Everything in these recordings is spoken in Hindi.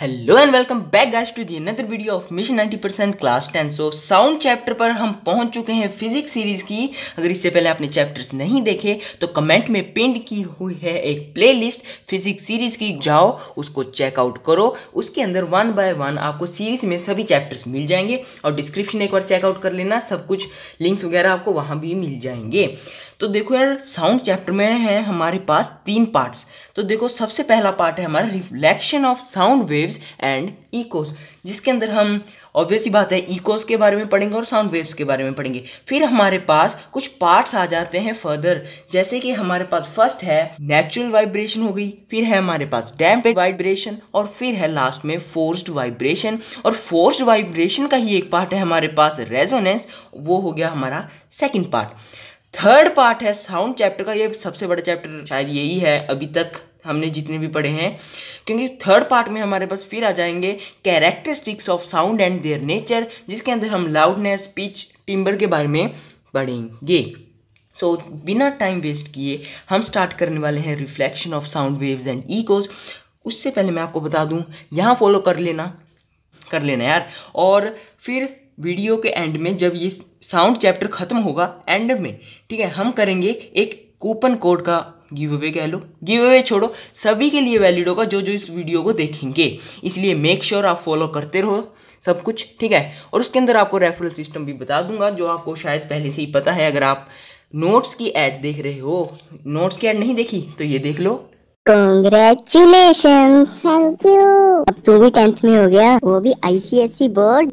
Hello and welcome back guys to the another video of mission 90% percent class ten so sound chapter पर हम पहुंच चुके हैं फिजिक्स सीरीज की अगर इससे पहले आपने चैप्टर्स नहीं देखे तो कमेंट में पिंड की हुई है एक प्लेलिस्ट फिजिक्स सीरीज की जाओ उसको चेकआउट करो उसके अंदर वन बाय वन आपको सीरीज में सभी चैप्टर्स मिल जाएंगे और डिस्क्रिप्शन एक बार चेकआउट कर लेना सब कुछ लिंक्स वगैरह आपको वहाँ भी मिल जाएंगे तो देखो यार साउंड चैप्टर में है हमारे पास तीन पार्ट्स तो देखो सबसे पहला पार्ट है हमारा reflection of sound waves and echoes जिसके अंदर हम ऑब्वियस ही बात है इकोस के बारे में पढ़ेंगे और साउंड वेव्स के बारे में पढ़ेंगे फिर हमारे पास कुछ पार्ट्स आ जाते हैं फर्दर जैसे कि हमारे पास फर्स्ट है नेचुरल वाइब्रेशन हो गई फिर है हमारे पास डैम्प वाइब्रेशन और फिर है लास्ट में फोर्स्ड वाइब्रेशन और फोर्स्ड वाइब्रेशन का ही एक पार्ट है हमारे पास रेजोनेंस वो हो गया हमारा सेकेंड पार्ट थर्ड पार्ट है साउंड चैप्टर का ये सबसे बड़ा चैप्टर शायद यही है अभी तक हमने जितने भी पढ़े हैं क्योंकि थर्ड पार्ट में हमारे पास फिर आ जाएंगे characteristics of sound and their nature जिसके अंदर हम लाउडनेस स्पीच टिम्बर के बारे में पढ़ेंगे सो so, बिना टाइम वेस्ट किए हम स्टार्ट करने वाले हैं reflection of sound waves and echoes उससे पहले मैं आपको बता दूं यहाँ फॉलो कर लेना कर लेना यार और फिर वीडियो के एंड में जब ये साउंड चैप्टर ख़त्म होगा एंड में ठीक है हम करेंगे एक कूपन कोड का गिव अवे कह लो गिव अवे छोड़ो सभी के लिए वैलिड होगा जो जो इस वीडियो को देखेंगे इसलिए मेक श्योर sure आप फॉलो करते रहो सब कुछ ठीक है और उसके अंदर आपको रेफरल सिस्टम भी बता दूंगा जो आपको शायद पहले से ही पता है अगर आप नोट्स की एड देख रहे हो नोट्स की एड नहीं देखी तो ये देख लो कॉन्ग्रेचुलेशन थैंक यू अब तू भी टेंथ में हो गया वो भी आईसीएसई बोर्ड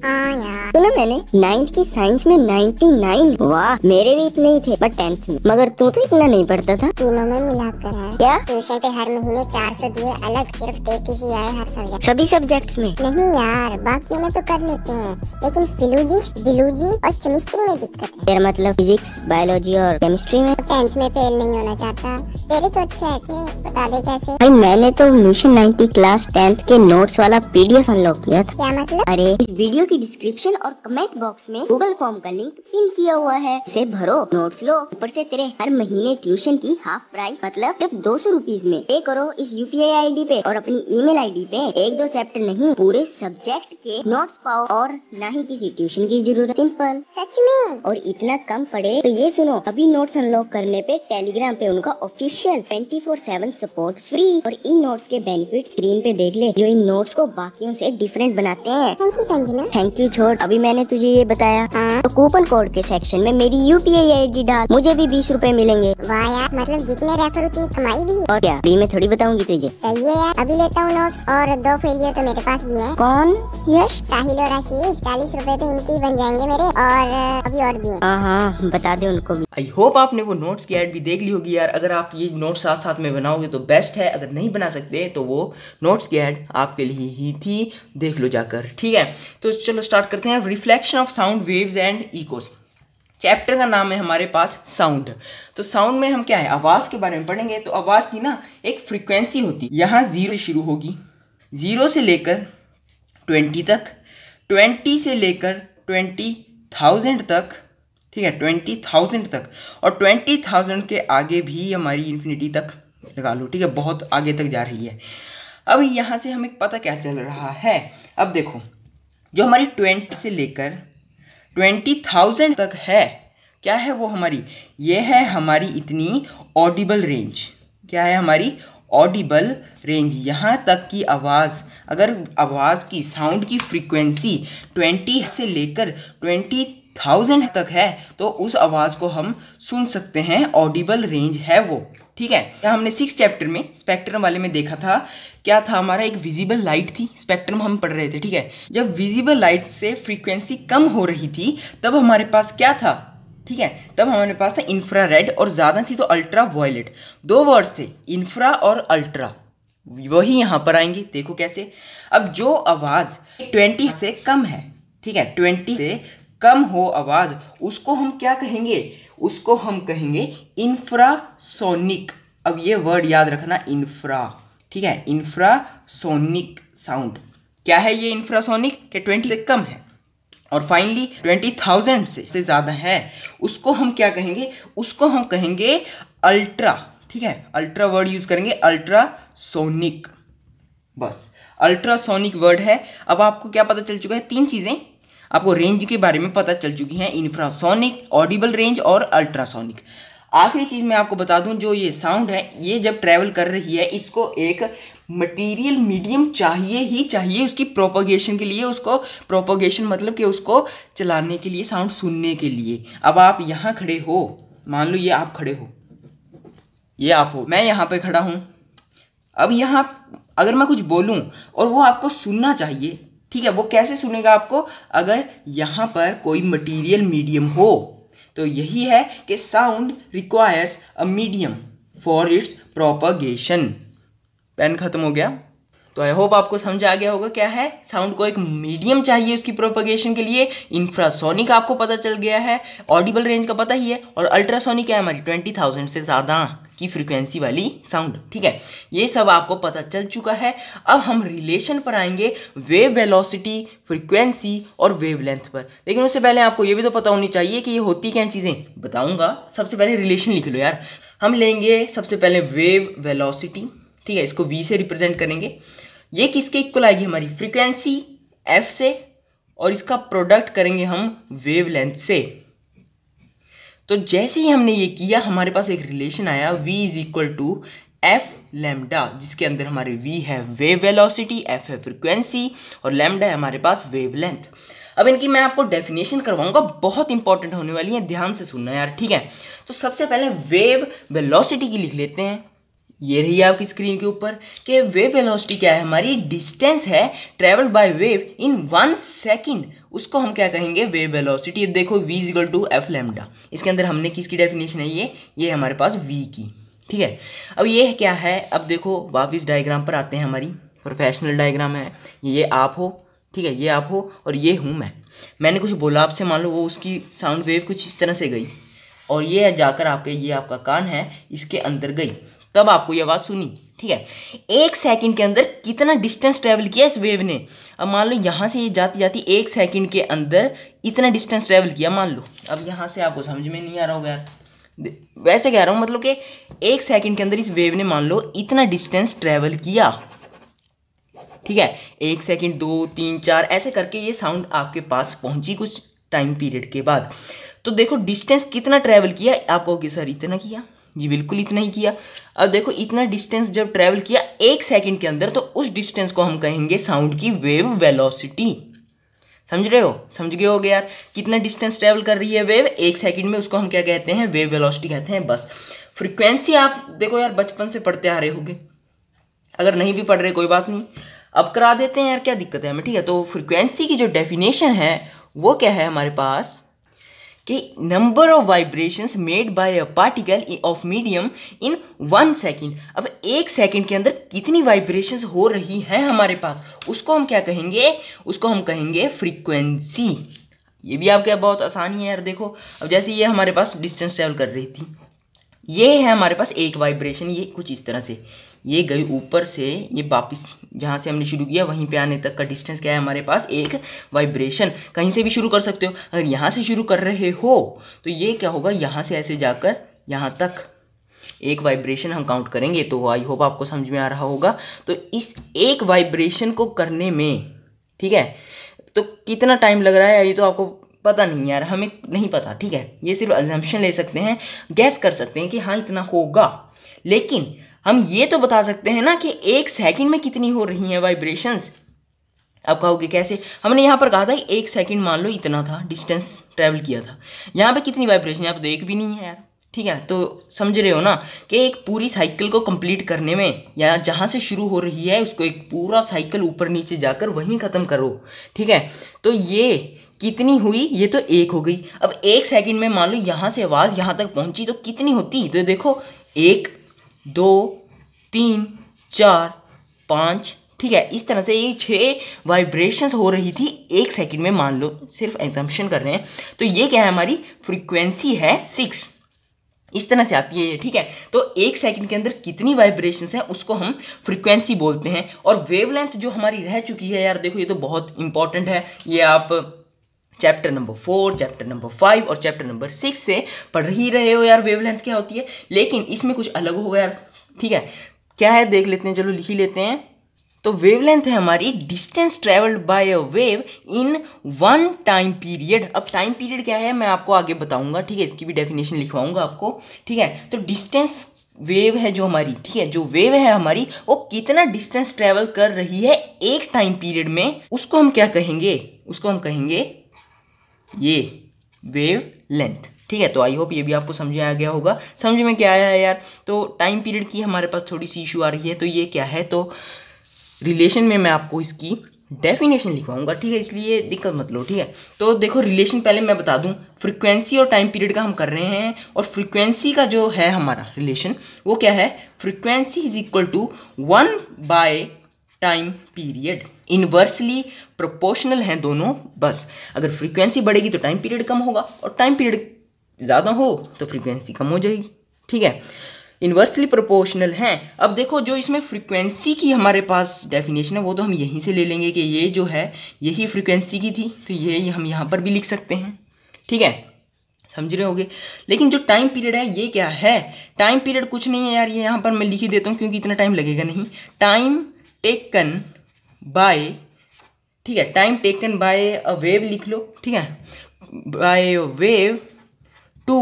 सुनो मैंने नाइन्थ की साइंस में 99 वाह मेरे भी इतने ही थे बट टेंथ में मगर तू तो इतना नहीं पढ़ता था तीनों में मिलाकर है क्या ट्यूशन पे हर महीने 400 दिए अलग सिर्फ तेतीस ही आए हर सब्जेक्ट सभी सब्जेक्ट में नहीं यार बाकी में तो कर लेते हैं लेकिन फिलोजिक्स बिलोजी और केमिस्ट्री में दिक्कत है तेरा मतलब फिजिक्स बायोलॉजी और केमिस्ट्री में टेंथ में फेल नहीं होना चाहता तेरे तो अच्छे थे बता दे कैसे भाई मैंने तो मिशन नाइन क्लास टेंथ के नोट्स वाला पीडीएफ अनलॉक किया था क्या मतलब अरे इस वीडियो की डिस्क्रिप्शन और कमेंट बॉक्स में गूगल फॉर्म का लिंक पिन किया हुआ है उसे भरो नोट्स लो ऊपर से तेरे हर महीने ट्यूशन की हाफ प्राइस मतलब सिर्फ दो सौ रूपीज में पे करो इस यू पी आई पे और अपनी ईमेल डी पे एक दो चैप्टर नहीं पूरे सब्जेक्ट के नोट्स पाओ और न ही किसी ट्यूशन की जरूरत सिंपल सच में और इतना कम पड़े तो ये सुनो अभी नोट्स अनलॉक करने पे टेलीग्राम पे उनका official twenty four seven support note free और इन नोट्स के बेनिफिट स्क्रीन पे देख ले जो इन नोट्स को बाकियों से डिफरेंट बनाते हैं thank you Sanjana thank you छोड़ अभी मैंने तुझे ये बताया हाँ? तो कूपन कोड के सेक्शन में मेरी U P I I D डाल मुझे भी बीस रूपए मिलेंगे वाह यार मतलब जितने रेफर उतनी कमाई भी और क्या फ्री में थोड़ी बताऊंगी तुझे सही है यार अभी लेता हूँ नोट्स और दो फेलियर तो मेरे पास भी है कौन यश साहिल और आशीष चालीस रूपए तो इनके बन जाएंगे मेरे और अभी और भी हाँ हाँ बता दे उनको भी आई होप आपने वो नोट्स की एड भी देख ली होगी यार अगर आप ये नोट साथ साथ में बनाओगे तो बेस्ट बेस्ट है अगर नहीं बना सकते तो वो नोट्स की एड आपके लिए ही थी देख लो जाकर ठीक है तो चलो स्टार्ट करते हैं reflection of sound waves and echoes chapter का नाम है हमारे पास साउंड तो साउंड में हम क्या है आवाज़ के बारे में पढ़ेंगे तो आवाज़ की ना एक फ्रिक्वेंसी होती है यहाँ ज़ीरो से शुरू होगी ज़ीरो से लेकर ट्वेंटी तक ट्वेंटी से लेकर ट्वेंटी थाउजेंड तक ठीक है ट्वेंटी थाउजेंड तक और ट्वेंटी थाउजेंड के आगे भी हमारी इन्फिनिटी तक लगा लो ठीक है बहुत आगे तक जा रही है अब यहाँ से हमें पता क्या चल रहा है अब देखो जो हमारी ट्वेंटी से लेकर ट्वेंटी थाउजेंड तक है क्या है वो हमारी ये है हमारी इतनी ऑडिबल रेंज क्या है हमारी ऑडिबल रेंज यहाँ तक की आवाज़ अगर आवाज़ की साउंड की फ्रीक्वेंसी ट्वेंटी से लेकर ट्वेंटी थाउजेंड तक है तो उस आवाज़ को हम सुन सकते हैं ऑडिबल रेंज है वो ठीक है हमने सिक्स चैप्टर में स्पेक्ट्रम वाले में देखा था क्या था हमारा एक विजिबल लाइट थी स्पेक्ट्रम हम पढ़ रहे थे ठीक है जब विजिबल लाइट से फ्रीक्वेंसी कम हो रही थी तब हमारे पास क्या था ठीक है तब हमारे पास था इंफ्रा रेड और ज़्यादा थी तो अल्ट्रा वॉयलेट दो वर्ड्स थे इंफ्रा और अल्ट्रा वही यहाँ पर आएंगे देखो कैसे अब जो आवाज़ ट्वेंटी से कम है ठीक है ट्वेंटी से कम हो आवाज़ उसको हम क्या कहेंगे उसको हम कहेंगे इंफ्रासोनिक अब ये वर्ड याद रखना इंफ्रा ठीक है इंफ्रासोनिक साउंड क्या है ये इंफ्रासोनिक के ट्वेंटी से कम है और फाइनली ट्वेंटी थाउजेंड से, से ज़्यादा है उसको हम क्या कहेंगे उसको हम कहेंगे अल्ट्रा ठीक है अल्ट्रा वर्ड यूज़ करेंगे अल्ट्रासोनिक बस अल्ट्रासोनिक वर्ड है अब आपको क्या पता चल चुका है तीन चीज़ें आपको रेंज के बारे में पता चल चुकी है इंफ्रासोनिक ऑडिबल रेंज और अल्ट्रासोनिक आखिरी चीज़ मैं आपको बता दूं जो ये साउंड है ये जब ट्रैवल कर रही है इसको एक मटेरियल मीडियम चाहिए ही चाहिए उसकी प्रोपोगेशन के लिए उसको प्रोपोगेशन मतलब कि उसको चलाने के लिए साउंड सुनने के लिए अब आप यहाँ खड़े हो मान लो ये आप खड़े हो ये आप हो मैं यहाँ पे खड़ा हूँ अब यहाँ अगर मैं कुछ बोलूँ और वो आपको सुनना चाहिए ठीक है वो कैसे सुनेगा आपको अगर यहाँ पर कोई मटीरियल मीडियम हो तो यही है कि sound requires a medium for its propagation pen खत्म हो गया तो आई होप आपको समझ आ गया होगा क्या है साउंड को एक मीडियम चाहिए उसकी प्रोपगेशन के लिए इंफ्रासोनिक आपको पता चल गया है ऑडिबल रेंज का पता ही है और अल्ट्रासोनिक है हमारी ट्वेंटी थाउजेंड से ज़्यादा की फ्रीक्वेंसी वाली साउंड ठीक है ये सब आपको पता चल चुका है अब हम रिलेशन पर आएंगे वेव वेलोसिटी फ्रीक्वेंसी और लेंथ पर लेकिन उससे पहले आपको ये भी तो पता होनी चाहिए कि ये होती क्या चीज़ें बताऊँगा सबसे पहले रिलेशन लिख लो यार हम लेंगे सबसे पहले वेव वेलोसिटी ठीक है इसको वी से रिप्रेजेंट करेंगे ये किसके इक्वल आएगी हमारी फ्रीक्वेंसी एफ से और इसका प्रोडक्ट करेंगे हम लेंथ से तो जैसे ही हमने ये किया हमारे पास एक रिलेशन आया v is equal to F lambda जिसके अंदर हमारे v है वेव वेलोसिटी f है फ्रीक्वेंसी और लेमडा है हमारे पास वेव लेंथ अब इनकी मैं आपको डेफिनेशन करवाऊंगा बहुत इंपॉर्टेंट होने वाली है ध्यान से सुनना यार ठीक है तो सबसे पहले वेव वेलोसिटी की लिख लेते हैं ये रही आपकी स्क्रीन के ऊपर कि वेव वेलोसिटी क्या है हमारी डिस्टेंस है travel by wave in one second उसको हम क्या कहेंगे वेव वेलोसिटी देखो V is equal to F lambda इसके अंदर हमने किसकी डेफिनेशन है ये ये हमारे पास वी की ठीक है अब ये क्या है अब देखो वापिस डायग्राम पर आते हैं हमारी प्रोफेशनल डायग्राम है ये आप हो ठीक है ये आप हो और ये हूँ मैं मैंने कुछ बोला आपसे मान लो वो उसकी साउंड वेव कुछ इस तरह से गई और ये जाकर आपके ये आपका कान है इसके अंदर गई तब आपको ये आवाज़ सुनी ठीक है एक सेकंड के अंदर कितना डिस्टेंस ट्रैवल किया इस वेव ने अब मान लो यहाँ से ये जाती जाती एक सेकंड के अंदर इतना डिस्टेंस ट्रैवल किया मान लो अब यहाँ से आपको समझ में नहीं आ रहा होगा यार वैसे कह रहा हूँ मतलब कि एक सेकंड के अंदर इस वेव ने मान लो इतना डिस्टेंस ट्रैवल किया ठीक है एक सेकेंड दो तीन चार ऐसे करके ये साउंड आपके पास पहुंची कुछ टाइम पीरियड के बाद तो देखो डिस्टेंस कितना ट्रैवल किया आप कहोगे सर इतना किया जी बिल्कुल इतना ही किया अब देखो इतना डिस्टेंस जब ट्रैवल किया एक सेकंड के अंदर तो उस डिस्टेंस को हम कहेंगे साउंड की वेव वेलोसिटी समझ रहे हो समझ गए हो गया यार कितना डिस्टेंस ट्रैवल कर रही है वेव एक सेकंड में उसको हम क्या कहते हैं वेव वेलोसिटी कहते हैं बस फ्रिक्वेंसी आप देखो यार बचपन से पढ़ते आ रहे हो अगर नहीं भी पढ़ रहे कोई बात नहीं अब करा देते हैं यार क्या दिक्कत है हमें ठीक है तो फ्रिक्वेंसी की जो डेफिनेशन है वो क्या है हमारे पास कि number of vibrations made by a particle of medium in one second अब एक सेकेंड के अंदर कितनी वाइब्रेशंस हो रही हैं हमारे पास उसको हम क्या कहेंगे उसको हम कहेंगे फ्रीक्वेंसी ये भी आपके बहुत आसानी है यार देखो अब जैसे ये हमारे पास डिस्टेंस ट्रेवल कर रही थी ये है हमारे पास एक वाइब्रेशन ये कुछ इस तरह से ये गई ऊपर से ये वापस जहाँ से हमने शुरू किया वहीं पे आने तक का डिस्टेंस क्या है हमारे पास एक वाइब्रेशन कहीं से भी शुरू कर सकते हो अगर यहाँ से शुरू कर रहे हो तो ये क्या होगा यहाँ से ऐसे जाकर यहाँ तक एक वाइब्रेशन हम काउंट करेंगे तो आई होप आपको समझ में आ रहा होगा तो इस एक वाइब्रेशन को करने में ठीक है तो कितना टाइम लग रहा है ये तो आपको पता नहीं यार हमें नहीं पता ठीक है ये सिर्फ एग्जाम्पन ले सकते हैं गैस कर सकते हैं कि हाँ इतना होगा लेकिन हम ये तो बता सकते हैं ना कि एक सेकंड में कितनी हो रही हैं वाइब्रेशंस अब कहोगे कैसे हमने यहाँ पर कहा था एक सेकंड मान लो इतना था डिस्टेंस ट्रैवल किया था यहाँ पे कितनी वाइब्रेशन यहाँ पर तो एक भी नहीं है यार ठीक है तो समझ रहे हो ना कि एक पूरी साइकिल को कंप्लीट करने में या जहाँ से शुरू हो रही है उसको एक पूरा साइकिल ऊपर नीचे जाकर वहीं ख़त्म करो ठीक है तो ये कितनी हुई ये तो एक हो गई अब एक सेकंड में मान लो यहाँ से आवाज़ यहाँ तक पहुँची तो कितनी होती तो देखो एक दो तीन चार पाँच ठीक है इस तरह से ये छः वाइब्रेशंस हो रही थी एक सेकंड में मान लो सिर्फ एग्जाम्पन कर रहे हैं तो ये क्या है हमारी फ्रीक्वेंसी है सिक्स इस तरह से आती है ये ठीक है तो एक सेकंड के अंदर कितनी वाइब्रेशंस हैं उसको हम फ्रीक्वेंसी बोलते हैं और वेवलेंथ जो हमारी रह चुकी है यार देखो ये तो बहुत इंपॉर्टेंट है ये आप chapter number four chapter number five और चैप्टर नंबर सिक्स से पढ़ ही रहे हो यार वेवलेंथ क्या होती है लेकिन इसमें कुछ अलग होगा यार ठीक है क्या है देख लेते हैं चलो लिख ही लेते हैं तो वेवलेंथ है हमारी distance travelled by a wave in one time period अब टाइम पीरियड क्या है मैं आपको आगे बताऊंगा ठीक है इसकी भी डेफिनेशन लिखवाऊंगा आपको ठीक है तो डिस्टेंस वेव है जो हमारी ठीक है जो वेव है हमारी वो कितना डिस्टेंस ट्रेवल कर रही है एक टाइम पीरियड में उसको हम क्या कहेंगे उसको हम कहेंगे ये वेव लेंथ ठीक है तो आई होप ये भी आपको समझ आ गया होगा समझ में क्या आया है यार तो टाइम पीरियड की हमारे पास थोड़ी सी इशू आ रही है तो ये क्या है तो रिलेशन में मैं आपको इसकी डेफिनेशन लिखवाऊंगा ठीक है इसलिए दिक्कत मत लो ठीक है तो देखो रिलेशन पहले मैं बता दूं फ्रीक्वेंसी और टाइम पीरियड का हम कर रहे हैं और फ्रीक्वेंसी का जो है हमारा रिलेशन वो क्या है frequency is equal to one by time period inversely proportional हैं दोनों बस अगर फ्रीक्वेंसी बढ़ेगी तो टाइम पीरियड कम होगा और टाइम पीरियड ज़्यादा हो तो फ्रीक्वेंसी कम हो जाएगी ठीक है इन्वर्सली प्रोपोर्शनल हैं अब देखो जो इसमें फ्रीक्वेंसी की हमारे पास डेफिनेशन है वो तो हम यहीं से ले लेंगे कि ये जो है यही फ्रीक्वेंसी की थी तो ये हम यहाँ पर भी लिख सकते हैं ठीक है समझ रहे होगे लेकिन जो टाइम पीरियड है ये क्या है टाइम पीरियड कुछ नहीं है यार ये यहाँ पर मैं लिख ही देता हूँ क्योंकि इतना टाइम लगेगा नहीं टाइम टेकन बाय ठीक है time taken by a wave लिख लो ठीक है बाय वेव टू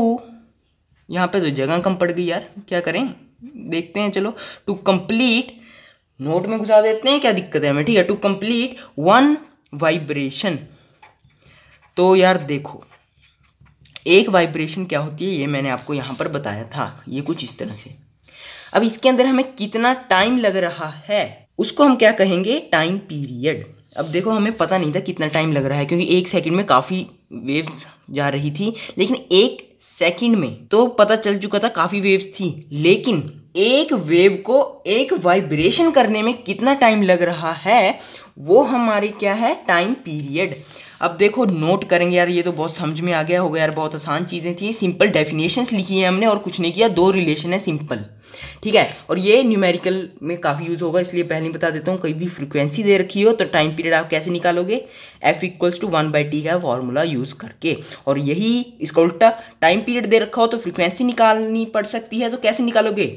यहाँ पे तो जगह कम पड़ गई यार क्या करें देखते हैं चलो टू कंप्लीट नोट में घुसा देते हैं क्या दिक्कत है हमें ठीक है टू कंप्लीट वन वाइब्रेशन तो यार देखो एक वाइब्रेशन क्या होती है ये मैंने आपको यहाँ पर बताया था ये कुछ इस तरह से अब इसके अंदर हमें कितना टाइम लग रहा है उसको हम क्या कहेंगे टाइम पीरियड अब देखो हमें पता नहीं था कितना टाइम लग रहा है क्योंकि एक सेकंड में काफ़ी वेव्स जा रही थी लेकिन एक सेकंड में तो पता चल चुका था काफ़ी वेव्स थी लेकिन एक वेव को एक वाइब्रेशन करने में कितना टाइम लग रहा है वो हमारे क्या है टाइम पीरियड अब देखो नोट करेंगे यार ये तो बहुत समझ में आ गया होगा यार बहुत आसान चीज़ें थी सिंपल डेफिनेशंस लिखी है हमने और कुछ नहीं किया दो रिलेशन है सिंपल ठीक है और ये न्यूमेरिकल में काफ़ी यूज़ होगा इसलिए पहले ही बता देता हूँ कहीं भी फ्रिक्वेंसी दे रखी हो तो टाइम पीरियड आप कैसे निकालोगे F equals to one by T का फॉर्मूला यूज़ करके और यही इसका उल्टा टाइम पीरियड दे रखा हो तो फ्रिक्वेंसी निकालनी पड़ सकती है तो कैसे निकालोगे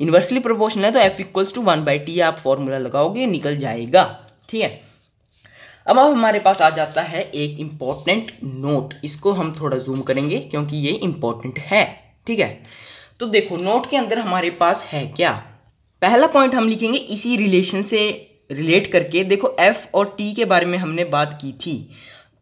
इन्वर्सली प्रोपोर्शनल है तो F equals to one by T आप फॉर्मूला लगाओगे निकल जाएगा ठीक है अब अब हमारे पास आ जाता है एक इम्पॉर्टेंट नोट इसको हम थोड़ा जूम करेंगे क्योंकि ये इम्पॉर्टेंट है ठीक है तो देखो नोट के अंदर हमारे पास है क्या पहला पॉइंट हम लिखेंगे इसी रिलेशन से रिलेट करके देखो एफ और टी के बारे में हमने बात की थी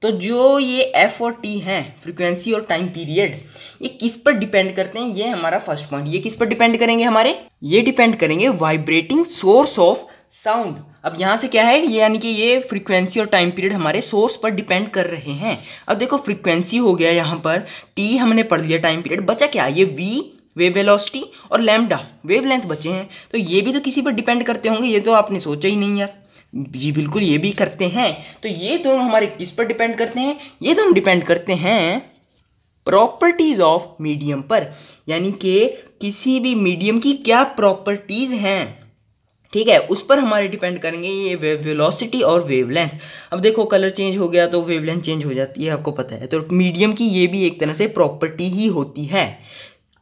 तो जो ये एफ और टी हैं फ्रीक्वेंसी और टाइम पीरियड ये किस पर डिपेंड करते हैं ये हमारा फर्स्ट पॉइंट ये किस पर डिपेंड करेंगे हमारे ये डिपेंड करेंगे वाइब्रेटिंग सोर्स ऑफ साउंड अब यहाँ से क्या है ये यानी कि ये फ्रीक्वेंसी और टाइम पीरियड हमारे सोर्स पर डिपेंड कर रहे हैं अब देखो फ्रीक्वेंसी हो गया यहाँ पर टी हमने पढ़ लिया टाइम पीरियड बचा क्या ये वी वेव वेलोसिटी और लैम्डा वेव लेंथ बचे हैं तो ये भी तो किसी पर डिपेंड करते होंगे ये तो आपने सोचा ही नहीं यार जी बिल्कुल ये भी करते हैं तो ये दोनों तो हमारे किस पर डिपेंड करते हैं ये दोनों तो डिपेंड करते हैं प्रॉपर्टीज़ ऑफ मीडियम पर यानी कि किसी भी मीडियम की क्या प्रॉपर्टीज़ हैं ठीक है उस पर हमारे डिपेंड करेंगे ये वेव वेलोसिटी और वेवलेंथ अब देखो कलर चेंज हो गया तो वेवलेंथ चेंज हो जाती है आपको पता है तो मीडियम की ये भी एक तरह से प्रॉपर्टी ही होती है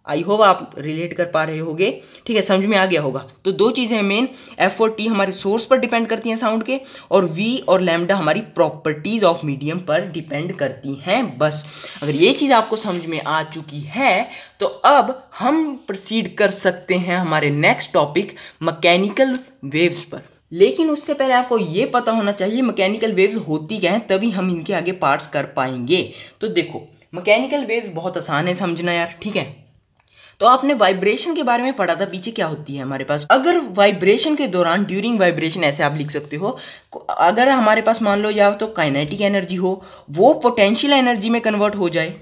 आई होप आप रिलेट कर पा रहे होगे ठीक है समझ में आ गया होगा तो दो चीज़ें मेन एफ और टी हमारे सोर्स पर डिपेंड करती हैं साउंड के और वी और लैमडा हमारी प्रॉपर्टीज़ ऑफ मीडियम पर डिपेंड करती हैं बस अगर ये चीज़ आपको समझ में आ चुकी है तो अब हम प्रोसीड कर सकते हैं हमारे नेक्स्ट टॉपिक मकैनिकल वेव्स पर लेकिन उससे पहले आपको ये पता होना चाहिए मकैनिकल वेव्स होती क्या हैं तभी हम इनके आगे पार्ट्स कर पाएंगे तो देखो मकैनिकल वेव्स बहुत आसान है समझना यार ठीक है तो आपने वाइब्रेशन के बारे में पढ़ा था पीछे क्या होती है हमारे पास अगर वाइब्रेशन के दौरान ड्यूरिंग वाइब्रेशन ऐसे आप लिख सकते हो अगर हमारे पास मान लो या तो काइनेटिक एनर्जी हो वो पोटेंशियल एनर्जी में कन्वर्ट हो जाए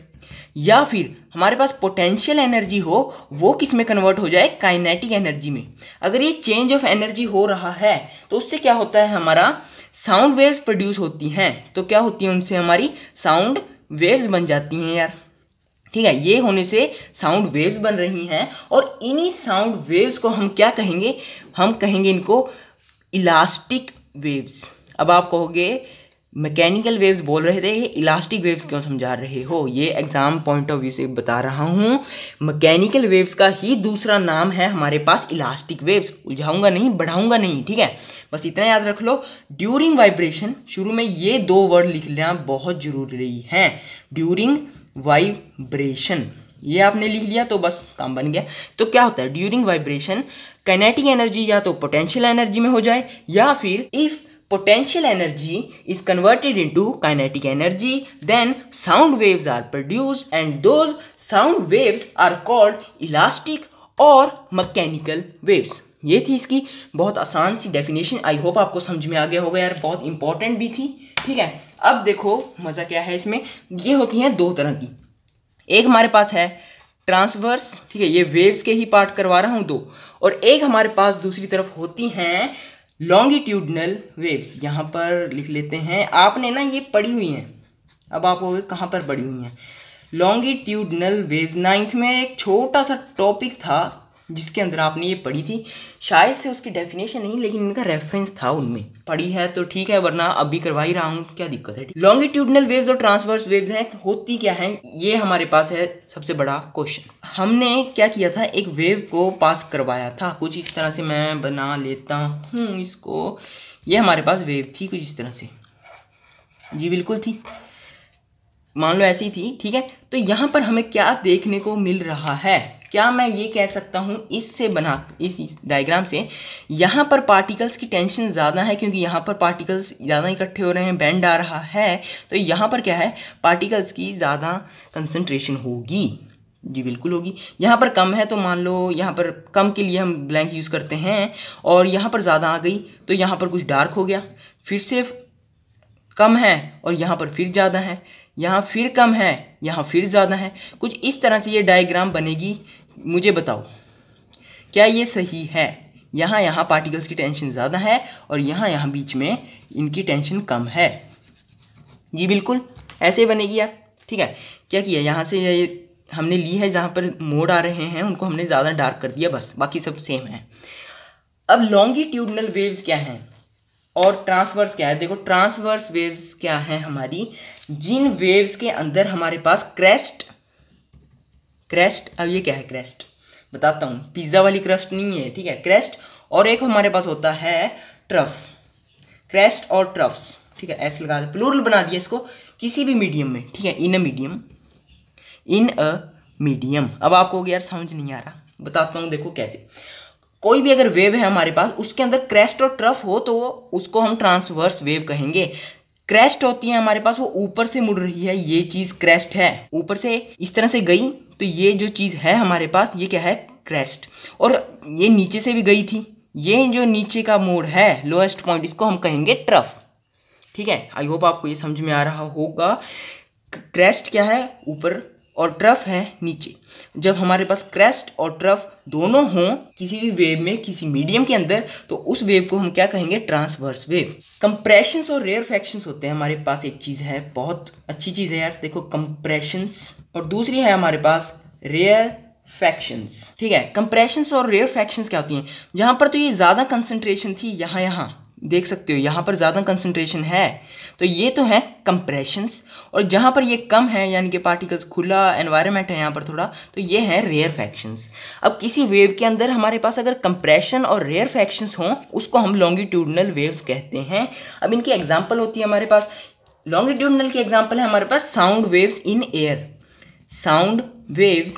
या फिर हमारे पास पोटेंशियल एनर्जी हो वो किस में कन्वर्ट हो जाए काइनेटिक एनर्जी में अगर ये चेंज ऑफ एनर्जी हो रहा है तो उससे क्या होता है हमारा साउंड वेव्स प्रोड्यूस होती हैं तो क्या होती है उनसे हमारी साउंड वेव्स बन जाती हैं यार ठीक है ये होने से साउंड वेव्स बन रही हैं और इन्हीं साउंड वेव्स को हम क्या कहेंगे हम कहेंगे इनको इलास्टिक वेव्स अब आप कहोगे मैकेनिकल वेव्स बोल रहे थे ये इलास्टिक वेव्स क्यों समझा रहे हो ये एग्ज़ाम पॉइंट ऑफ व्यू से बता रहा हूँ मैकेनिकल वेव्स का ही दूसरा नाम है हमारे पास इलास्टिक वेव्स उलझाऊंगा नहीं बढ़ाऊंगा नहीं ठीक है बस इतना याद रख लो ड्यूरिंग वाइब्रेशन शुरू में ये दो वर्ड लिखना बहुत ज़रूरी है ड्यूरिंग वाइब्रेशन ये आपने लिख लिया तो बस काम बन गया तो क्या होता है ड्यूरिंग वाइब्रेशन कैनेटिक एनर्जी या तो पोटेंशियल एनर्जी में हो जाए या फिर if potential energy is converted into kinetic energy then sound waves are produce and those sound waves are called elastic और मकैनिकल वेव्स ये थी इसकी बहुत आसान सी डेफिनेशन आई होप आपको समझ में आ गया होगा यार बहुत इंपॉर्टेंट भी थी ठीक है अब देखो मज़ा क्या है इसमें ये होती हैं दो तरह की एक हमारे पास है ट्रांसवर्स ठीक है ये वेव्स के ही पार्ट करवा रहा हूँ दो और एक हमारे पास दूसरी तरफ होती हैं लॉन्गिट्यूडनल वेव्स यहाँ पर लिख लेते हैं आपने ना ये पढ़ी हुई हैं अब आप कहाँ पर पढ़ी हुई हैं लॉन्गिट्यूडनल वेव्स नाइन्थ में एक छोटा सा टॉपिक था जिसके अंदर आपने ये पढ़ी थी शायद से उसकी डेफिनेशन नहीं लेकिन इनका रेफरेंस था उनमें पढ़ी है तो ठीक है वरना अभी करवा ही रहा हूँ क्या दिक्कत है लॉन्गिट्यूडनल वेव्स और ट्रांसवर्स वेव्स हैं तो होती क्या है ये हमारे पास है सबसे बड़ा क्वेश्चन हमने क्या किया था एक वेव को पास करवाया था कुछ इस तरह से मैं बना लेता हूँ इसको ये हमारे पास वेव थी कुछ इस तरह से जी बिल्कुल थी मान लो ऐसी थी ठीक है तो यहाँ पर हमें क्या देखने को मिल रहा है क्या मैं ये कह सकता हूँ इससे बना इस, इस डायग्राम से यहाँ पर पार्टिकल्स की टेंशन ज़्यादा है क्योंकि यहाँ पर पार्टिकल्स ज़्यादा इकट्ठे हो रहे हैं बैंड आ रहा है तो यहाँ पर क्या है पार्टिकल्स की ज़्यादा कंसनट्रेशन होगी जी बिल्कुल होगी यहाँ पर कम है तो मान लो यहाँ पर कम के लिए हम ब्लैंक यूज़ करते हैं और यहाँ पर ज़्यादा आ गई तो यहाँ पर कुछ डार्क हो गया फिर से कम है और यहाँ पर फिर ज़्यादा है यहाँ फिर कम है यहाँ फिर ज़्यादा है कुछ इस तरह से ये डायग्राम बनेगी मुझे बताओ क्या ये सही है यहाँ यहाँ पार्टिकल्स की टेंशन ज़्यादा है और यहाँ यहाँ बीच में इनकी टेंशन कम है जी बिल्कुल ऐसे ही बनेगी यार ठीक है क्या किया यहाँ से ये हमने ली है जहाँ पर मोड आ रहे हैं उनको हमने ज़्यादा डार्क कर दिया बस बाकी सब सेम है अब लॉन्गिट्यूडनल वेव्स क्या हैं और ट्रांसवर्स क्या है देखो ट्रांसवर्स वेव्स क्या हैं हमारी जिन वेव्स के अंदर हमारे पास क्रेस्ट क्रेस्ट अब ये क्या है क्रेस्ट बताता हूँ पिज़्ज़ा वाली क्रस्ट नहीं है ठीक है क्रेस्ट और एक हमारे पास होता है ट्रफ क्रेस्ट और ट्रफ्स ठीक है ऐसे लगा प्लूरल बना दिया इसको किसी भी मीडियम में ठीक है इन a medium in a medium अब आपको यार समझ नहीं आ रहा बताता हूँ देखो कैसे कोई भी अगर वेव है हमारे पास उसके अंदर क्रेस्ट और ट्रफ हो तो उसको हम ट्रांसवर्स वेव कहेंगे क्रेस्ट होती है हमारे पास वो ऊपर से मुड़ रही है ये चीज़ क्रेस्ट है ऊपर से इस तरह से गई तो ये जो चीज़ है हमारे पास ये क्या है क्रेस्ट और ये नीचे से भी गई थी ये जो नीचे का मोड़ है लोएस्ट पॉइंट इसको हम कहेंगे ट्रफ ठीक है आई होप आपको ये समझ में आ रहा होगा क्रेस्ट क्या है ऊपर और ट्रफ है नीचे जब हमारे पास क्रेस्ट और ट्रफ दोनों हों किसी भी वेव में किसी मीडियम के अंदर तो उस वेव को हम क्या कहेंगे ट्रांसवर्स वेव कंप्रेशंस और रेयर फ्रैक्शंस होते हैं हमारे पास एक चीज़ है बहुत अच्छी चीज़ है यार देखो कंप्रेशंस और दूसरी है हमारे पास रेयर फैक्शंस ठीक है कंप्रेशंस और रेयर फैक्शंस क्या होती हैं जहाँ पर तो ये ज़्यादा कंसनट्रेशन थी यहाँ यहाँ देख सकते हो यहाँ पर ज़्यादा कंसनट्रेशन है तो ये तो है कंप्रेशंस और जहाँ पर ये कम है यानी कि पार्टिकल्स खुला एनवायरनमेंट है यहाँ पर थोड़ा तो ये है रेयर फैक्शंस अब किसी वेव के अंदर हमारे पास अगर कंप्रेशन और रेयर फैक्शंस हों उसको हम लॉन्गिट्यूडनल वेव्स कहते हैं अब इनकी एग्जाम्पल होती है हमारे पास लॉन्गिट्यूडनल की एग्जाम्पल है हमारे पास sound waves in air sound waves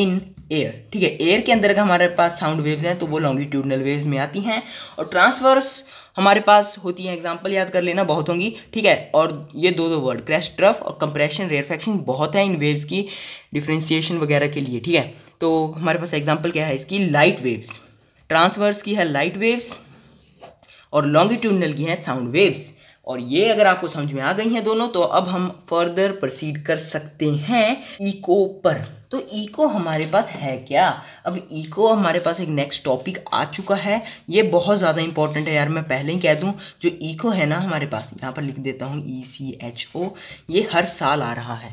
in air ठीक है एयर के अंदर अगर हमारे पास साउंड वेव्स हैं तो वो लॉन्गिट्यूडनल वेव्स में आती हैं और ट्रांसवर्स हमारे पास होती है एग्जाम्पल याद कर लेना बहुत होंगी ठीक है और ये दो दो वर्ड क्रैश ट्रफ और कंप्रेशन रेयरफेक्शन बहुत है इन वेव्स की डिफ्रेंशिएशन वगैरह के लिए ठीक है तो हमारे पास एग्जाम्पल क्या है इसकी लाइट वेव्स ट्रांसवर्स की है लाइट वेव्स और लॉन्गिट्यूडनल की है साउंड वेव्स और ये अगर आपको समझ में आ गई हैं दोनों तो अब हम फर्दर प्रोसीड कर सकते हैं इको पर तो इको हमारे पास है क्या अब इको हमारे पास एक नेक्स्ट टॉपिक आ चुका है ये बहुत ज़्यादा इंपॉर्टेंट है यार मैं पहले ही कह दूँ जो इको है ना हमारे पास यहाँ पर लिख देता हूँ ई सी एच ओ ये हर साल आ रहा है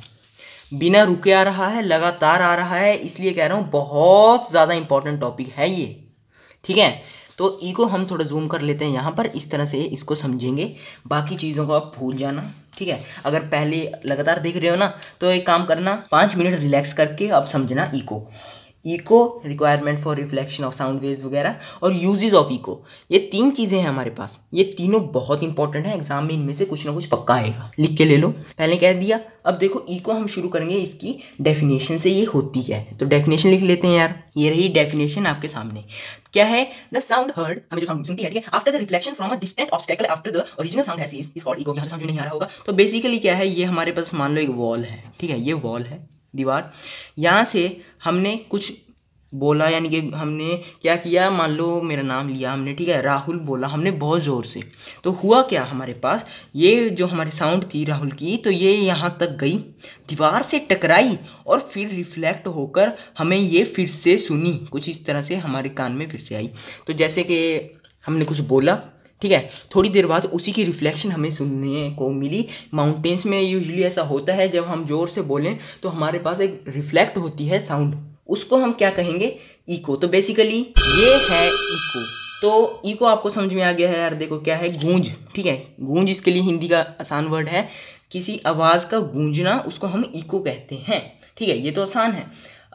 बिना रुके आ रहा है लगातार आ रहा है इसलिए कह रहा हूँ बहुत ज़्यादा इंपॉर्टेंट टॉपिक है ये ठीक है तो ई को हम थोड़ा जूम कर लेते हैं यहाँ पर इस तरह से इसको समझेंगे बाकी चीज़ों को आप भूल जाना ठीक है अगर पहले लगातार देख रहे हो ना तो एक काम करना पाँच मिनट रिलैक्स करके आप समझना ई को echo requirement for reflection of sound waves वगैरह और यूजेस ऑफ इको ये तीन चीज़ें हैं हमारे पास ये तीनों बहुत इंपॉर्टेंट है एग्जाम में इनमें से कुछ ना कुछ पक्का आएगा लिख के ले लो पहले कह दिया अब देखो इको हम शुरू करेंगे इसकी डेफिनेशन से ये होती क्या है तो डेफिनेशन लिख लेते हैं यार ये रही डेफिनेशन आपके सामने क्या है द साउंड हर्ड हमें जो साउंड सुनती है ठीक है after the reflection from a distant obstacle after the original sound है इज कॉल्ड इको यहाँ समझ नहीं आ रहा होगा तो बेसिकली क्या है ये हमारे पास मान लो एक वॉल है ठीक है ये वॉल है दीवार यहाँ से हमने कुछ बोला यानी कि हमने क्या किया मान लो मेरा नाम लिया हमने ठीक है राहुल बोला हमने बहुत ज़ोर से तो हुआ क्या हमारे पास ये जो हमारी साउंड थी राहुल की तो ये यहाँ तक गई दीवार से टकराई और फिर रिफ्लेक्ट होकर हमें ये फिर से सुनी कुछ इस तरह से हमारे कान में फिर से आई तो जैसे कि हमने कुछ बोला ठीक है थोड़ी देर बाद उसी की रिफ्लेक्शन हमें सुनने को मिली माउंटेंस में यूजली ऐसा होता है जब हम ज़ोर से बोलें तो हमारे पास एक रिफ्लेक्ट होती है साउंड उसको हम क्या कहेंगे ईको तो बेसिकली ये है ईको तो ईको आपको समझ में आ गया है यार देखो क्या है गूंज ठीक है गूंज इसके लिए हिंदी का आसान वर्ड है किसी आवाज़ का गूंजना उसको हम ईको कहते हैं ठीक है ये तो आसान है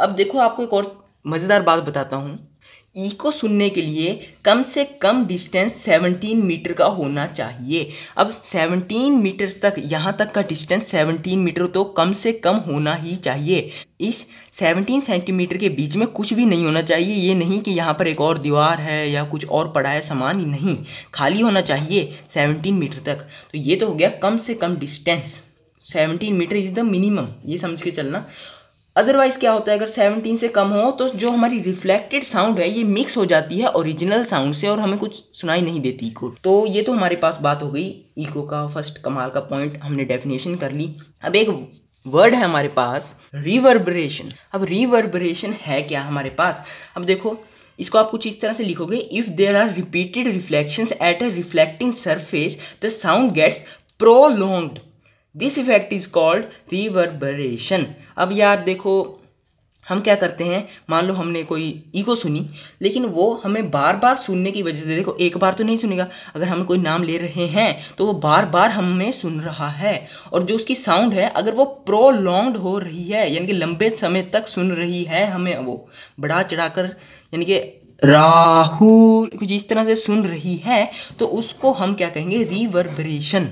अब देखो आपको एक और मज़ेदार बात बताता हूँ इको सुनने के लिए कम से कम डिस्टेंस 17 मीटर का होना चाहिए अब 17 मीटर तक यहाँ तक का डिस्टेंस 17 मीटर तो कम से कम होना ही चाहिए इस 17 सेंटीमीटर के बीच में कुछ भी नहीं होना चाहिए ये नहीं कि यहाँ पर एक और दीवार है या कुछ और पड़ा है सामान नहीं खाली होना चाहिए 17 मीटर तक तो ये तो हो गया कम से कम distance seventeen metre is the minimum ये समझ के चलना अदरवाइज क्या होता है अगर 17 से कम हो तो जो हमारी रिफ्लेक्टेड साउंड है ये मिक्स हो जाती है ओरिजिनल साउंड से और हमें कुछ सुनाई नहीं देती इको तो ये तो हमारे पास बात हो गई इको का फर्स्ट कमाल का पॉइंट हमने डेफिनेशन कर ली अब एक वर्ड है हमारे पास रिवर्बरेशन अब रिवर्बरेशन है क्या हमारे पास अब देखो इसको आप कुछ इस तरह से लिखोगे if there are repeated reflection at a reflecting surface the sound gets prolonged this effect is called reverberation अब यार देखो हम क्या करते हैं मान लो हमने कोई ईगो सुनी लेकिन वो हमें बार बार सुनने की वजह से देखो एक बार तो नहीं सुनेगा अगर हम कोई नाम ले रहे हैं तो वो बार बार हमें सुन रहा है और जो उसकी साउंड है अगर वो प्रोलॉन्ग्ड हो रही है यानी कि लंबे समय तक सुन रही है हमें वो बढ़ा चढ़ा कर यानी कि राहुल कुछ इस तरह से सुन रही है तो उसको हम क्या कहेंगे रिवर्बरेशन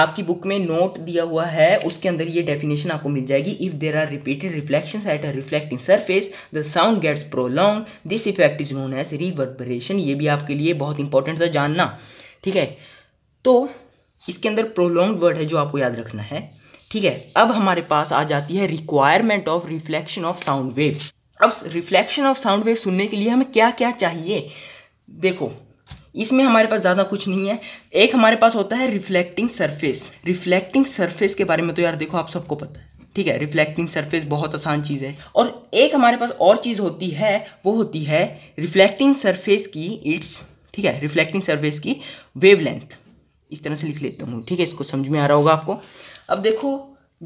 आपकी बुक में नोट दिया हुआ है उसके अंदर ये डेफिनेशन आपको मिल जाएगी if there are repeated reflection at a reflecting surface the sound gets prolong this effect is known as reverberation ये भी आपके लिए बहुत इंपॉर्टेंट था जानना ठीक है तो इसके अंदर प्रोलॉन्ग वर्ड है जो आपको याद रखना है ठीक है अब हमारे पास आ जाती है requirement of reflection of sound waves अब रिफ्लेक्शन ऑफ साउंड वेव सुनने के लिए हमें क्या क्या चाहिए देखो इसमें हमारे पास ज़्यादा कुछ नहीं है एक हमारे पास होता है रिफ्लेक्टिंग सरफेस रिफ्लेक्टिंग सरफेस के बारे में तो यार देखो आप सबको पता है ठीक है रिफ्लेक्टिंग सरफेस बहुत आसान चीज़ है और एक हमारे पास और चीज़ होती है वो होती है रिफ्लेक्टिंग सरफेस की इट्स ठीक है रिफ्लेक्टिंग सरफेस की वेवलेंथ इस तरह से लिख लेता हूँ ठीक है इसको समझ में आ रहा होगा आपको अब देखो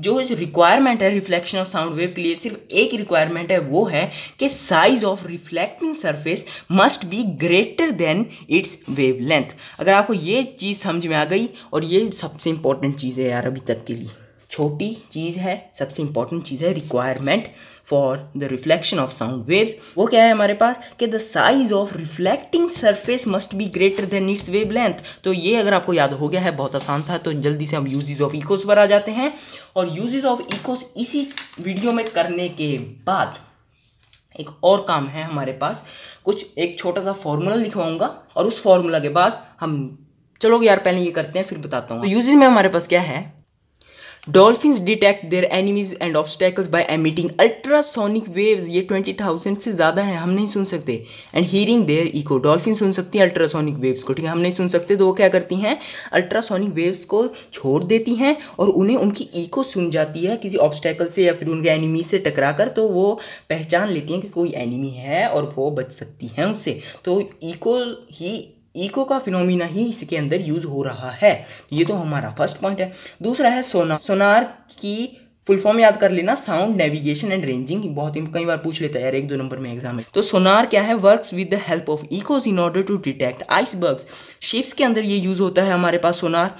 जो रिक्वायरमेंट है रिफ्लेक्शन ऑफ साउंड वेव के लिए सिर्फ एक रिक्वायरमेंट है वो है कि size of reflecting surface must be greater than its wave length अगर आपको ये चीज़ समझ में आ गई और ये सबसे इंपॉर्टेंट चीज़ है यार अभी तक के लिए छोटी चीज़ है सबसे इंपॉर्टेंट चीज़ है requirement for the reflection of sound waves वो क्या है हमारे पास कि the size of reflecting surface must be greater than its wave length तो ये अगर आपको याद हो गया है बहुत आसान था तो जल्दी से हम यूजेज ऑफ इकोस पर आ जाते हैं और यूजेज ऑफ इकोस इसी वीडियो में करने के बाद एक और काम है हमारे पास कुछ एक छोटा सा फॉर्मूला लिखवाऊंगा और उस फॉर्मूला के बाद हम चलोगे यार पहले ये करते हैं फिर बताता हूँ तो यूजेज में हमारे पास क्या है dolphins detect their enemies and obstacles by emitting ultrasonic waves ये ट्वेंटी थाउजेंड से ज़्यादा है हम नहीं सुन सकते and hearing their echo dolphin सुन सकती हैं अल्ट्रासोनिक वेव्स को ठीक है हम नहीं सुन सकते तो वो क्या करती हैं अल्ट्रासोनिक वेव्स को छोड़ देती हैं और उन्हें उनकी ईको सुन जाती है किसी ऑब्स्टेकल से या फिर उनके एनिमी से टकरा कर तो वो पहचान लेती हैं कि कोई एनिमी है और वो बच सकती हैं उससे तो ईको ही ईको का फिनोमिना ही इसके अंदर यूज हो रहा है तो ये तो हमारा फर्स्ट पॉइंट है दूसरा है सोना सोनार की फुल फॉर्म याद कर लेना साउंड नेविगेशन एंड रेंजिंग बहुत ही कई बार पूछ लेता है यार एक दो नंबर में एग्जाम में तो सोनार क्या है works with the help of echoes in order to detect icebergs ships के अंदर ये यूज होता है हमारे पास सोनार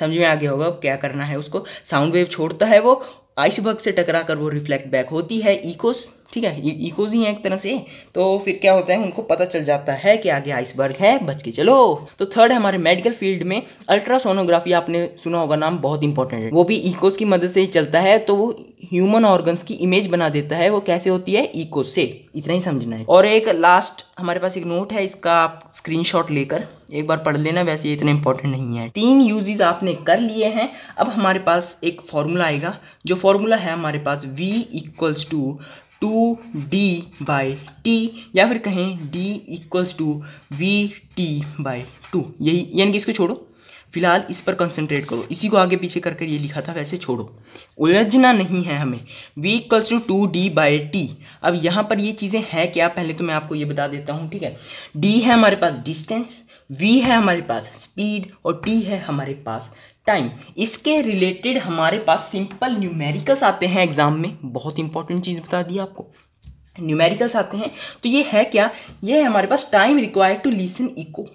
समझ में आ गया होगा क्या करना है उसको साउंड वेव छोड़ता है वो आइसबर्ग से टकरा कर वो रिफ्लेक्ट बैक होती है इकोस ठीक है इकोज ही हैं एक तरह से तो फिर क्या होता है उनको पता चल जाता है कि आगे आइसबर्ग है बच के चलो तो थर्ड हमारे मेडिकल फील्ड में अल्ट्रासोनोग्राफी आपने सुना होगा नाम बहुत इंपॉर्टेंट है वो भी इकोज की मदद से ही चलता है तो वो ह्यूमन ऑर्गन्स की इमेज बना देता है वो कैसे होती है इको से इतना ही समझना है और एक लास्ट हमारे पास एक नोट है इसका आप स्क्रीन लेकर एक बार पढ़ लेना वैसे ये इतना इंपॉर्टेंट नहीं है तीन यूजेज आपने कर लिए हैं अब हमारे पास एक फॉर्मूला आएगा जो फॉर्मूला है हमारे पास v equals to two d by t या फिर कहें d equals to v t by two यही यानी कि इसको छोड़ो फिलहाल इस पर कंसंट्रेट करो इसी को आगे पीछे करके ये लिखा था वैसे छोड़ो उलझना नहीं है हमें v equals to two d by t अब यहाँ पर ये चीज़ें हैं क्या पहले तो मैं आपको ये बता देता हूँ ठीक है डी है हमारे पास डिस्टेंस वी है हमारे पास स्पीड और टी है हमारे पास टाइम इसके रिलेटेड हमारे पास सिंपल न्यूमेरिकल्स आते हैं एग्ज़ाम में बहुत इंपॉर्टेंट चीज़ बता दी आपको न्यूमेरिकल्स आते हैं तो ये है क्या ये है हमारे पास time required to listen echo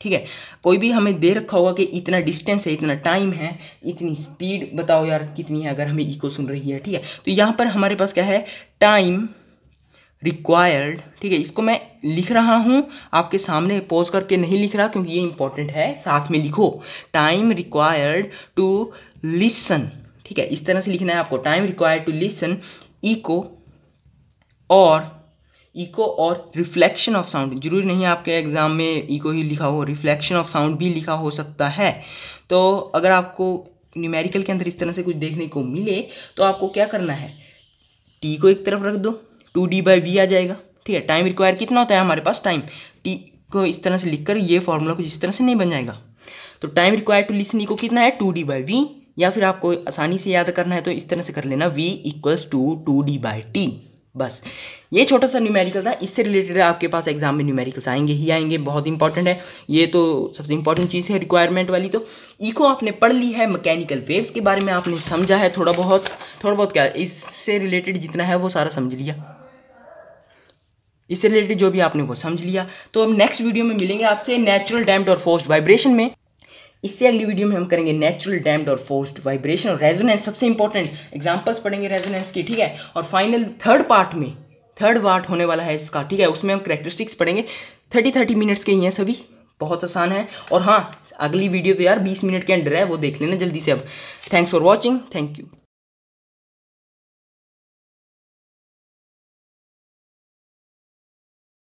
ठीक है कोई भी हमें दे रखा होगा कि इतना डिस्टेंस है इतना टाइम है इतनी स्पीड बताओ यार कितनी है अगर हमें इको सुन रही है ठीक है तो यहाँ पर हमारे पास क्या है टाइम रिक्वायर्ड ठीक है इसको मैं लिख रहा हूँ आपके सामने पॉज करके नहीं लिख रहा क्योंकि ये इंपॉर्टेंट है साथ में लिखो टाइम रिक्वायर्ड टू लिसन ठीक है इस तरह से लिखना है आपको time required to listen echo और इको और रिफ्लेक्शन ऑफ साउंड जरूरी नहीं आपके एग्ज़ाम में इको ही लिखा हो रिफ्लेक्शन ऑफ साउंड भी लिखा हो सकता है तो अगर आपको न्यूमेरिकल के अंदर इस तरह से कुछ देखने को मिले तो आपको क्या करना है टी को एक तरफ रख दो टू डी बाई वी आ जाएगा ठीक है टाइम रिक्वायर कितना होता है हमारे पास टाइम टी को इस तरह से लिखकर ये फॉर्मूला कुछ इस तरह से नहीं बन जाएगा तो टाइम रिक्वायर टू लिसन को कितना है टू डी बाई वी या फिर आपको आसानी से याद करना है तो इस तरह से कर लेना v equals to two d by t बस ये छोटा सा न्यूमेरिकल था इससे रिलेटेड आपके पास एग्जाम में न्यूमेरिकल्स आएंगे ही आएंगे बहुत इंपॉर्टेंट है ये तो सबसे इंपॉर्टेंट चीज़ है रिक्वायरमेंट वाली तो इको आपने पढ़ ली है मैकेनिकल वेव्स के बारे में आपने समझा है थोड़ा बहुत थोड़ा बहुत क्या इससे रिलेटेड जितना है वो सारा समझ लिया इससे रिलेटेड जो भी आपने वो समझ लिया तो हम नेक्स्ट वीडियो में मिलेंगे आपसे नेचुरल डैम्ड और फोर्स्ड वाइब्रेशन में इससे अगली वीडियो में हम करेंगे नेचुरल डैम्ड और फोर्स्ड वाइब्रेशन और रेजोनेंस सबसे इंपॉर्टेंट एग्जाम्पल्स पढ़ेंगे रेजोनेंस की ठीक है और फाइनल थर्ड पार्ट में थर्ड पार्ट होने वाला है इसका ठीक है उसमें हम करेक्टरिस्टिक्स पढ़ेंगे थर्टी थर्टी मिनट्स के ही हैं सभी बहुत आसान है और हाँ अगली वीडियो तो यार बीस मिनट के अंडर है वो देख लेना जल्दी से अब thanks for watching thank you